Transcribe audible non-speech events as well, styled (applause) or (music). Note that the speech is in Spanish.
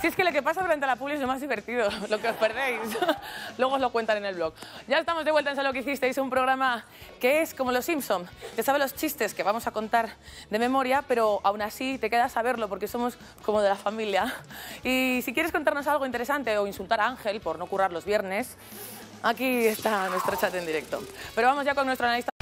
Si es que lo que pasa a la publi es lo más divertido, (laughs) lo que os perdéis. (laughs) Luego os lo cuentan en el blog. Ya estamos de vuelta en lo que hicisteis, un programa que es como Los Simpsons, Te sabe los chistes que vamos a contar de memoria, pero aún así te queda saberlo porque somos como de la familia. Y si quieres contarnos algo interesante o insultar a Ángel por no currar los viernes, aquí está nuestro chat en directo. Pero vamos ya con nuestro analista.